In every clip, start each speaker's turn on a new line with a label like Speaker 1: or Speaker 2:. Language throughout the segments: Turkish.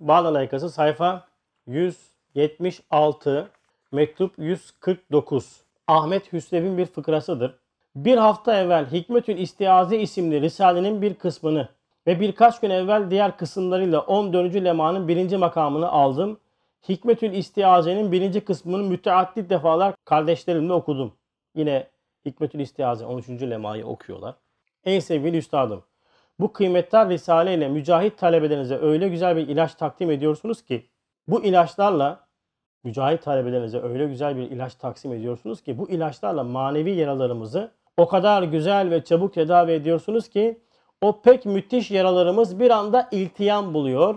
Speaker 1: Bağlan Aykası sayfa 176, mektup 149. Ahmet Hüsrev'in bir fıkrasıdır. Bir hafta evvel Hikmetül İstiazi isimli Risale'nin bir kısmını ve birkaç gün evvel diğer kısımlarıyla 14. Lema'nın birinci makamını aldım. Hikmetül İstiaze'nin birinci kısmını müteaddit defalar kardeşlerimle okudum. Yine Hikmetül İstiaze 13. Lema'yı okuyorlar. En sevgili üstadım, bu kıymetli Risale ile mücahit talebelerinize öyle güzel bir ilaç takdim ediyorsunuz ki bu ilaçlarla mücahit talebelerinize öyle güzel bir ilaç taksim ediyorsunuz ki bu ilaçlarla manevi yaralarımızı o kadar güzel ve çabuk tedavi ediyorsunuz ki o pek müthiş yaralarımız bir anda iltiyam buluyor.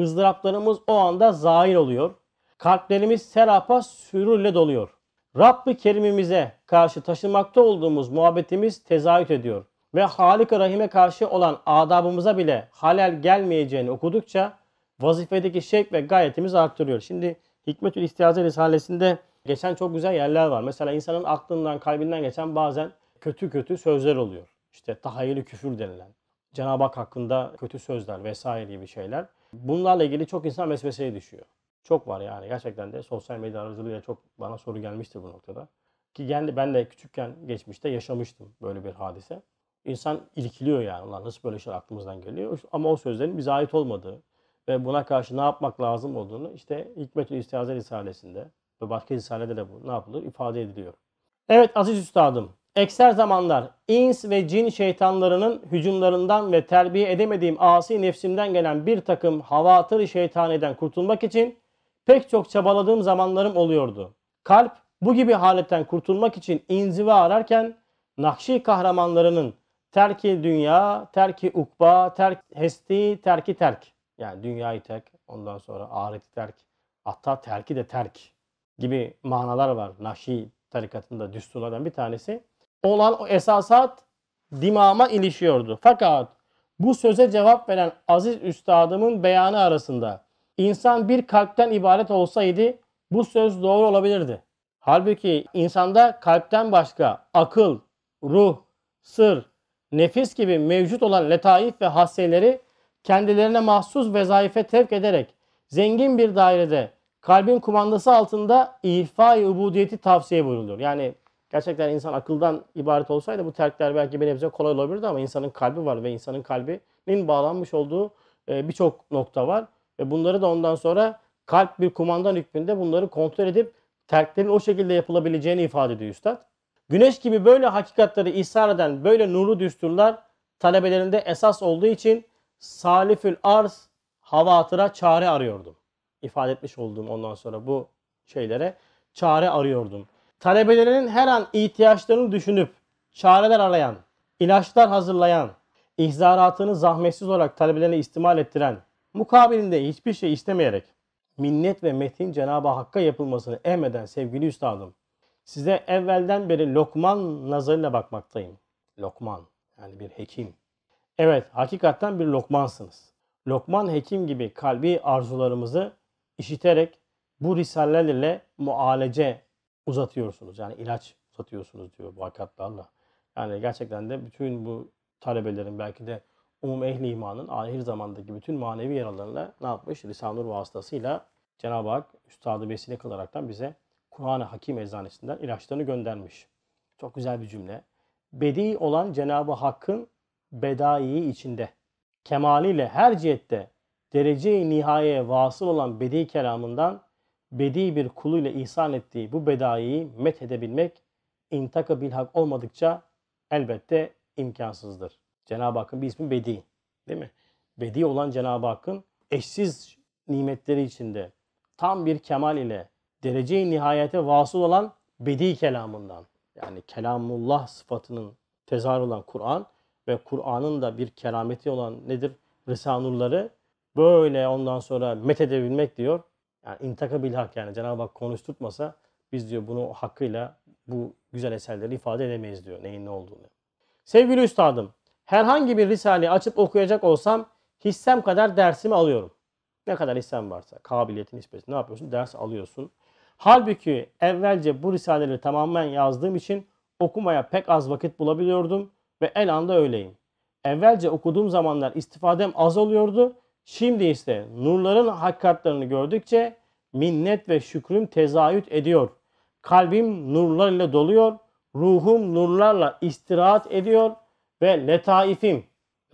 Speaker 1: ızdıraplarımız o anda zahir oluyor. Kalplerimiz serapa sürürle doluyor. Rabbi Kerim'imize karşı taşımakta olduğumuz muhabbetimiz tezahüt ediyor ve halik Rahim'e karşı olan adabımıza bile halel gelmeyeceğini okudukça vazifedeki şevk ve gayetimiz arttırıyor. Şimdi Hikmetül İstiaze Risalesi'nde geçen çok güzel yerler var. Mesela insanın aklından, kalbinden geçen bazen kötü kötü sözler oluyor. İşte tahayyülü küfür denilen, Cenab-ı Hak hakkında kötü sözler vesaire gibi şeyler. Bunlarla ilgili çok insan vesveseye düşüyor. Çok var yani gerçekten de sosyal medya aracılığıyla çok bana soru gelmiştir bu noktada. Ki ben de küçükken geçmişte yaşamıştım böyle bir hadise insan ilkiliyor yani. Ulan nasıl böyle şeyler aklımızdan geliyor? Ama o sözlerin bize ait olmadığı ve buna karşı ne yapmak lazım olduğunu işte Hikmetül İstiaze Risalesi'nde ve başka risalede de bu ne yapılır? ifade ediliyor. Evet aziz üstadım. Ekser zamanlar ins ve cin şeytanlarının hücumlarından ve terbiye edemediğim asi nefsimden gelen bir takım havatır şeytaneden kurtulmak için pek çok çabaladığım zamanlarım oluyordu. Kalp bu gibi haletten kurtulmak için inziva ararken Nakşi kahramanlarının Terki dünya, terki ukba, terk hesti, terki terk. Yani dünyayı terk, ondan sonra ahireti terk. Hatta terki de terk gibi manalar var. Naşi tarikatında düsturlardan bir tanesi. Olan o esasat dimama ilişiyordu. Fakat bu söze cevap veren aziz üstadımın beyanı arasında insan bir kalpten ibaret olsaydı bu söz doğru olabilirdi. Halbuki insanda kalpten başka akıl, ruh, sır, nefis gibi mevcut olan letaif ve hasseleri kendilerine mahsus vezaife tevk ederek zengin bir dairede kalbin kumandası altında ifa-i ubudiyeti tavsiye buyuruluyor. Yani gerçekten insan akıldan ibaret olsaydı bu terkler belki bir nebze kolay olabilirdi ama insanın kalbi var ve insanın kalbinin bağlanmış olduğu e, birçok nokta var. Ve bunları da ondan sonra kalp bir kumandan hükmünde bunları kontrol edip terklerin o şekilde yapılabileceğini ifade ediyor Üstad. Güneş gibi böyle hakikatleri ihsar eden böyle nuru düsturlar talebelerinde esas olduğu için salifül arz havatıra çare arıyordum. İfade etmiş olduğum ondan sonra bu şeylere çare arıyordum. Talebelerinin her an ihtiyaçlarını düşünüp çareler arayan, ilaçlar hazırlayan, ihzaratını zahmetsiz olarak talebelerine istimal ettiren, mukabilinde hiçbir şey istemeyerek minnet ve metin Cenab-ı Hakk'a yapılmasını emreden sevgili üstadım. Size evvelden beri Lokman nazarıyla bakmaktayım. Lokman yani bir hekim. Evet hakikatten bir lokmansınız. Lokman hekim gibi kalbi arzularımızı işiterek bu risalelerle mualece uzatıyorsunuz. Yani ilaç uzatıyorsunuz diyor bu hakikatlarla. Yani gerçekten de bütün bu talebelerin belki de umum ehli imanın ahir zamandaki bütün manevi yaralarına ne yapmış? Risanur vasıtasıyla Cenab-ı Hak Üstadı vesile kılaraktan bize Kur'an-ı Hakim eczanesinden ilaçlarını göndermiş. Çok güzel bir cümle. Bedi olan Cenab-ı Hakk'ın bedai içinde, kemaliyle her cihette derece-i nihayeye vasıl olan bedi kelamından bedi bir kuluyla ihsan ettiği bu bedaiyi met edebilmek intaka bilhak olmadıkça elbette imkansızdır. Cenab-ı Hakk'ın bir ismi bedi değil mi? Bedi olan Cenab-ı Hakk'ın eşsiz nimetleri içinde tam bir kemal ile derece-i nihayete vasıl olan bedi kelamından yani kelamullah sıfatının tezahür olan Kur'an ve Kur'an'ın da bir kerameti olan nedir? Risanurları böyle ondan sonra methedebilmek diyor. Yani intaka bilhak yani Cenab-ı Hak konuşturtmasa biz diyor bunu hakkıyla bu güzel eserleri ifade edemeyiz diyor neyin ne olduğunu. Sevgili üstadım herhangi bir risaleyi açıp okuyacak olsam hissem kadar dersimi alıyorum. Ne kadar hissem varsa kabiliyetin nispeti ne yapıyorsun? Ders alıyorsun. Halbuki evvelce bu risaleleri tamamen yazdığım için okumaya pek az vakit bulabiliyordum ve el anda öyleyim. Evvelce okuduğum zamanlar istifadem az oluyordu. Şimdi ise nurların hakikatlarını gördükçe minnet ve şükrüm tezayüt ediyor. Kalbim nurlar ile doluyor. Ruhum nurlarla istirahat ediyor ve letaifim,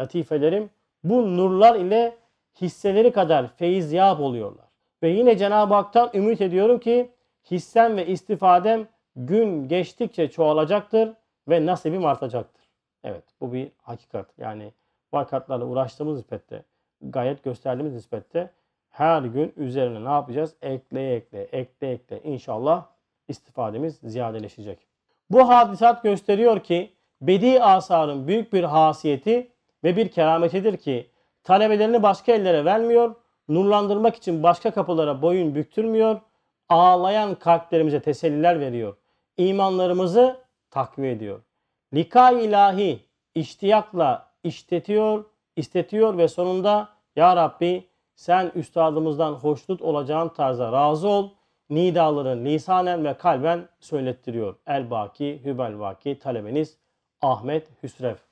Speaker 1: latifelerim bu nurlar ile hisseleri kadar feyiz yap oluyorlar. Ve yine Cenab-ı Hak'tan ümit ediyorum ki hissem ve istifadem gün geçtikçe çoğalacaktır ve nasibim artacaktır. Evet bu bir hakikat. Yani vakatlarla uğraştığımız nispette, gayet gösterdiğimiz nispette her gün üzerine ne yapacağız? Ekle ekle, ekle ekle. İnşallah istifademiz ziyadeleşecek. Bu hadisat gösteriyor ki bedi asarın büyük bir hasiyeti ve bir kerametidir ki talebelerini başka ellere vermiyor nurlandırmak için başka kapılara boyun büktürmüyor, ağlayan kalplerimize teselliler veriyor. imanlarımızı takviye ediyor. Lika ilahi iştiyakla iştetiyor, istetiyor ve sonunda Ya Rabbi sen üstadımızdan hoşnut olacağın tarzda razı ol. Nidaları lisanen ve kalben söylettiriyor. Elbaki Baki, Hübel Baki talebeniz Ahmet Hüsrev.